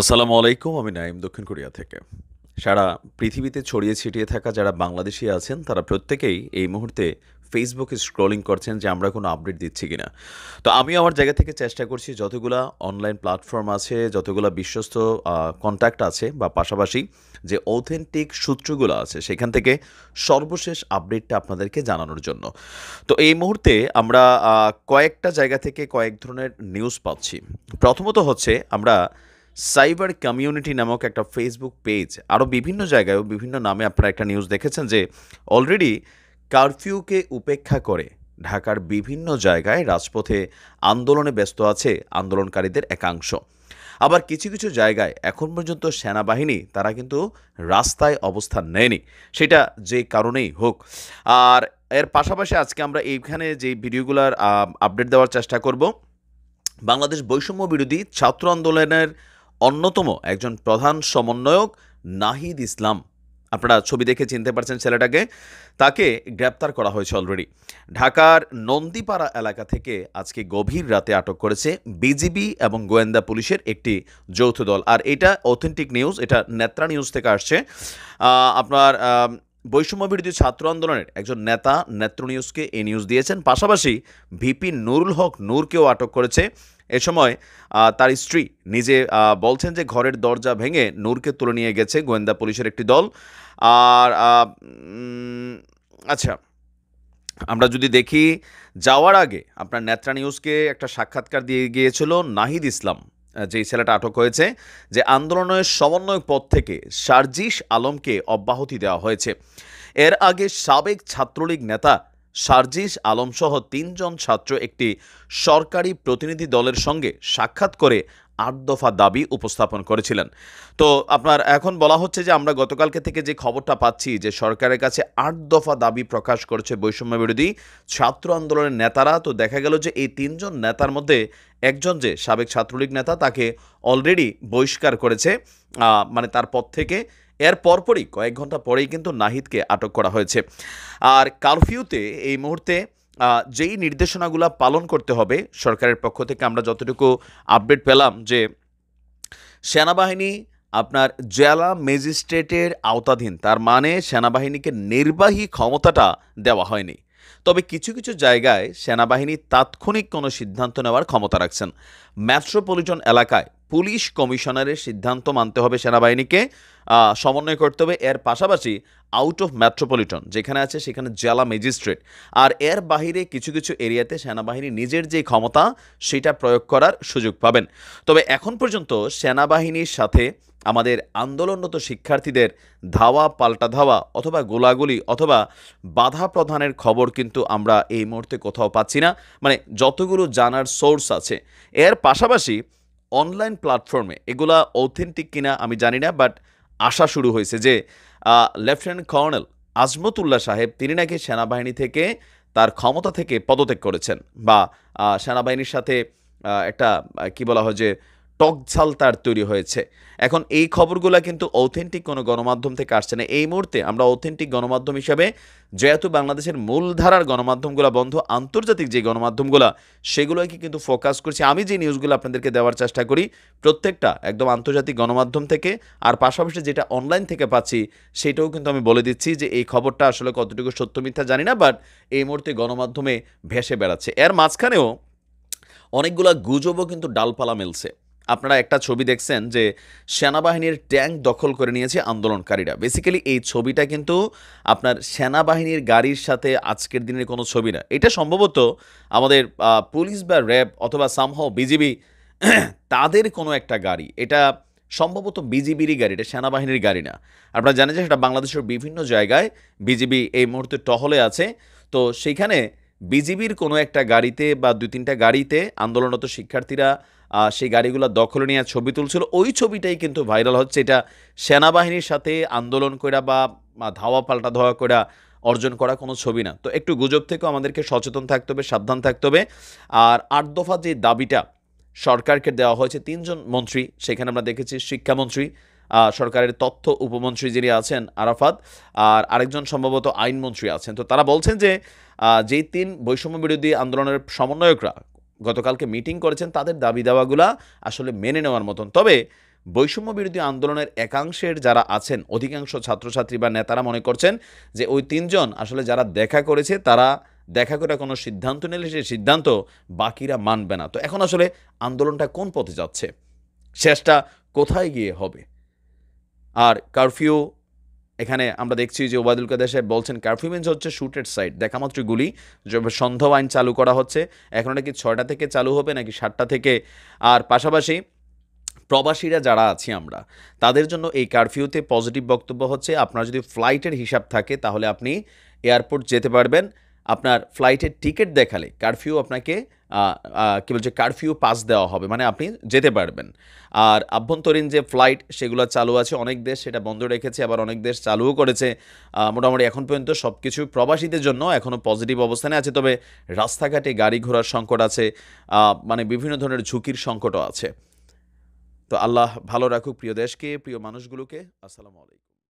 আসসালামু আলাইকুম আমি নাইম দক্ষিণ কোরিয়া থেকে সারা পৃথিবীতে ছড়িয়ে ছিটিয়ে থাকা যারা বাংলাদেশি আছেন তারা প্রত্যেকেই এই মুহূর্তে ফেসবুকে স্ক্রলিং করছেন যে আমরা কোনো আপডেট দিচ্ছি কিনা তো আমি আমার জায়গা থেকে চেষ্টা করছি যতগুলো অনলাইন প্ল্যাটফর্ম আছে যতগুলো বিশ্বস্ত কন্ট্যাক্ট আছে বা পাশাপাশি যে অথেন্টিক সূত্রগুলো আছে সেখান থেকে সর্বশেষ আপডেটটা আপনাদেরকে জানানোর জন্য তো এই মুহূর্তে আমরা কয়েকটা জায়গা থেকে কয়েক ধরনের নিউজ পাচ্ছি প্রথমত হচ্ছে আমরা সাইবার কমিউনিটি নামক একটা ফেসবুক পেজ আরও বিভিন্ন জায়গায় বিভিন্ন নামে আপনারা একটা নিউজ দেখেছেন যে অলরেডি কারফিউকে উপেক্ষা করে ঢাকার বিভিন্ন জায়গায় রাজপথে আন্দোলনে ব্যস্ত আছে আন্দোলনকারীদের একাংশ আবার কিছু কিছু জায়গায় এখন পর্যন্ত সেনাবাহিনী তারা কিন্তু রাস্তায় অবস্থান নেয়নি সেটা যে কারণেই হোক আর এর পাশাপাশি আজকে আমরা এইখানে যে ভিডিওগুলোর আপডেট দেওয়ার চেষ্টা করব বাংলাদেশ বৈষম্য বিরোধী ছাত্র আন্দোলনের অন্যতম একজন প্রধান সমন্বয়ক নাহিদ ইসলাম আপনারা ছবি দেখে চিনতে পারছেন ছেলেটাকে তাকে গ্রেপ্তার করা হয়েছে অলরেডি ঢাকার নন্দীপাড়া এলাকা থেকে আজকে গভীর রাতে আটক করেছে বিজিবি এবং গোয়েন্দা পুলিশের একটি যৌথ দল আর এটা অথেন্টিক নিউজ এটা নেত্রা নিউজ থেকে আসছে আপনার বৈষম্য বিরোধী ছাত্র আন্দোলনের একজন নেতা নেত্র নিউজকে এই নিউজ দিয়েছেন পাশাপাশি ভিপি নুরুল হক নূরকেও আটক করেছে এ সময় তার স্ত্রী নিজে বলছেন যে ঘরের দরজা ভেঙে নূরকে তুলে নিয়ে গেছে গোয়েন্দা পুলিশের একটি দল আর আচ্ছা আমরা যদি দেখি যাওয়ার আগে আপনার নেত্রা নিউজকে একটা সাক্ষাৎকার দিয়ে গিয়েছিল নাহিদ ইসলাম যে ছেলেটা আটক হয়েছে যে আন্দোলনের সমন্বয় পদ থেকে সার্জিস আলমকে অব্যাহতি দেওয়া হয়েছে এর আগে সাবেক ছাত্রলীগ নেতা সার্জিস আলমসহ তিনজন ছাত্র একটি সরকারি প্রতিনিধি দলের সঙ্গে সাক্ষাৎ করে আট দফা দাবি উপস্থাপন করেছিলেন তো আপনার এখন বলা হচ্ছে যে আমরা গতকালকে থেকে যে খবরটা পাচ্ছি যে সরকারের কাছে আট দফা দাবি প্রকাশ করেছে বৈষম্য বিরোধী ছাত্র আন্দোলনের নেতারা তো দেখা গেল যে এই তিনজন নেতার মধ্যে একজন যে সাবেক ছাত্রলীগ নেতা তাকে অলরেডি বহিষ্কার করেছে মানে তার পদ থেকে এর পরপরই কয়েক ঘন্টা পরেই কিন্তু নাহিদকে আটক করা হয়েছে আর কারফিউতে এই মুহূর্তে যেই নির্দেশনাগুলো পালন করতে হবে সরকারের পক্ষ থেকে আমরা যতটুকু আপডেট পেলাম যে সেনাবাহিনী আপনার জেলা ম্যাজিস্ট্রেটের আওতাধীন তার মানে সেনাবাহিনীকে নির্বাহী ক্ষমতাটা দেওয়া হয়নি তবে কিছু কিছু জায়গায় সেনাবাহিনী তাৎক্ষণিক কোনো সিদ্ধান্ত নেওয়ার ক্ষমতা রাখছেন মেট্রোপলিটন এলাকায় পুলিশ কমিশনারের সিদ্ধান্ত মানতে হবে সেনাবাহিনীকে সমন্বয় করতে হবে এর পাশাপাশি আউট অফ মেট্রোপলিটন যেখানে আছে সেখানে জেলা ম্যাজিস্ট্রেট আর এর বাহিরে কিছু কিছু এরিয়াতে সেনাবাহিনী নিজের যে ক্ষমতা সেটা প্রয়োগ করার সুযোগ পাবেন তবে এখন পর্যন্ত সেনাবাহিনীর সাথে আমাদের আন্দোলনরত শিক্ষার্থীদের ধাওয়া পাল্টা ধাওয়া অথবা গোলাগুলি অথবা বাধা প্রধানের খবর কিন্তু আমরা এই মুহূর্তে কোথাও পাচ্ছি না মানে যতগুলো জানার সোর্স আছে এর পাশাপাশি অনলাইন প্ল্যাটফর্মে এগুলা অথেন্টিক কিনা আমি জানি না বাট আশা শুরু হয়েছে যে লেফটেন্যান্ট কর্নেল আজমতুল্লাহ সাহেব তিনি নাকি সেনাবাহিনী থেকে তার ক্ষমতা থেকে পদত্যাগ করেছেন বা সেনাবাহিনীর সাথে একটা কি বলা হয় যে টকঝাল তার তৈরি হয়েছে এখন এই খবরগুলো কিন্তু অথেন্টিক কোনো গণমাধ্যম থেকে আসছে না এই মুহূর্তে আমরা অথেন্টিক গণমাধ্যম হিসাবে যেহেতু বাংলাদেশের মূলধারার গণমাধ্যমগুলো বন্ধ আন্তর্জাতিক যে গণমাধ্যমগুলো সেগুলোকে কিন্তু ফোকাস করছি আমি যে নিউজগুলো আপনাদেরকে দেওয়ার চেষ্টা করি প্রত্যেকটা একদম আন্তর্জাতিক গণমাধ্যম থেকে আর পাশাপাশি যেটা অনলাইন থেকে পাচ্ছি সেটাও কিন্তু আমি বলে দিচ্ছি যে এই খবরটা আসলে কতটুকু সত্য মিথ্যা জানি না বাট এই মুহূর্তে গণমাধ্যমে ভেসে বেড়াচ্ছে এর মাঝখানেও অনেকগুলো গুজবও কিন্তু ডালপালা মেলছে আপনারা একটা ছবি দেখছেন যে সেনাবাহিনীর ট্যাঙ্ক দখল করে নিয়েছে আন্দোলনকারীরা বেসিক্যালি এই ছবিটা কিন্তু আপনার সেনাবাহিনীর গাড়ির সাথে আজকের দিনের কোনো ছবি না এটা সম্ভবত আমাদের পুলিশ বা র্যাব অথবা সামহাও বিজিবি তাদের কোনো একটা গাড়ি এটা সম্ভবত বিজিবিরই গাড়ি এটা সেনাবাহিনীর গাড়ি না আপনারা জানেন যে সেটা বাংলাদেশের বিভিন্ন জায়গায় বিজিবি এই মুহূর্তে টহলে আছে তো সেইখানে বিজিবির কোনো একটা গাড়িতে বা দুই তিনটা গাড়িতে আন্দোলনরত শিক্ষার্থীরা সেই গাড়িগুলো দখলে নিয়ে ছবি তুলছিল ওই ছবিটাই কিন্তু ভাইরাল হচ্ছে এটা সেনাবাহিনীর সাথে আন্দোলন করা বা ধাওয়া পাল্টা ধাওয়া করা অর্জন করা কোনো ছবি না তো একটু গুজব থেকেও আমাদেরকে সচেতন থাকতে হবে সাবধান থাকতে হবে আর আট দফা যে দাবিটা সরকারকে দেওয়া হয়েছে তিনজন মন্ত্রী সেখানে আমরা দেখেছি শিক্ষামন্ত্রী সরকারের তথ্য উপমন্ত্রী যিনি আছেন আরাফাত আর আরেকজন সম্ভবত আইনমন্ত্রী আছেন তো তারা বলছেন যে যেই তিন বৈষম্য বিরোধী আন্দোলনের সমন্বয়করা গতকালকে মিটিং করেছেন তাদের দাবি দাওয়াগুলা আসলে মেনে নেওয়ার মতন তবে বৈষম্য বিরোধী আন্দোলনের একাংশের যারা আছেন অধিকাংশ ছাত্রছাত্রী বা নেতারা মনে করছেন যে ওই তিনজন আসলে যারা দেখা করেছে তারা দেখা করে কোনো সিদ্ধান্ত নিলে সেই সিদ্ধান্ত বাকিরা মানবে না তো এখন আসলে আন্দোলনটা কোন পথে যাচ্ছে শেষটা কোথায় গিয়ে হবে আর কারফিউ এখানে আমরা দেখছি যে ওবায়দুল কাদের সাহেব বলছেন কারফিউ হচ্ছে শুটের সাইট দেখা মাত্র গুলি সন্ধ্যা আইন চালু করা হচ্ছে এখন নাকি ছয়টা থেকে চালু হবে নাকি সাতটা থেকে আর পাশাপাশি প্রবাসীরা যারা আছি আমরা তাদের জন্য এই কারফিউতে পজিটিভ বক্তব্য হচ্ছে আপনার যদি ফ্লাইটের হিসাব থাকে তাহলে আপনি এয়ারপোর্ট যেতে পারবেন আপনার ফ্লাইটের টিকিট দেখালে কারফিউ আপনাকে কী বলছে কারফিউ পাস দেওয়া হবে মানে আপনি যেতে পারবেন আর আভ্যন্তরীণ যে ফ্লাইট সেগুলো চালু আছে অনেক দেশ সেটা বন্ধ রেখেছে আবার অনেক দেশ চালুও করেছে মোটামুটি এখন পর্যন্ত সব কিছু প্রবাসীদের জন্য এখনও পজিটিভ অবস্থানে আছে তবে রাস্তাঘাটে গাড়ি ঘোড়ার সংকট আছে মানে বিভিন্ন ধরনের ঝুঁকির সংকটও আছে তো আল্লাহ ভালো রাখুক প্রিয় দেশকে প্রিয় মানুষগুলোকে আসসালামু আলাইকুম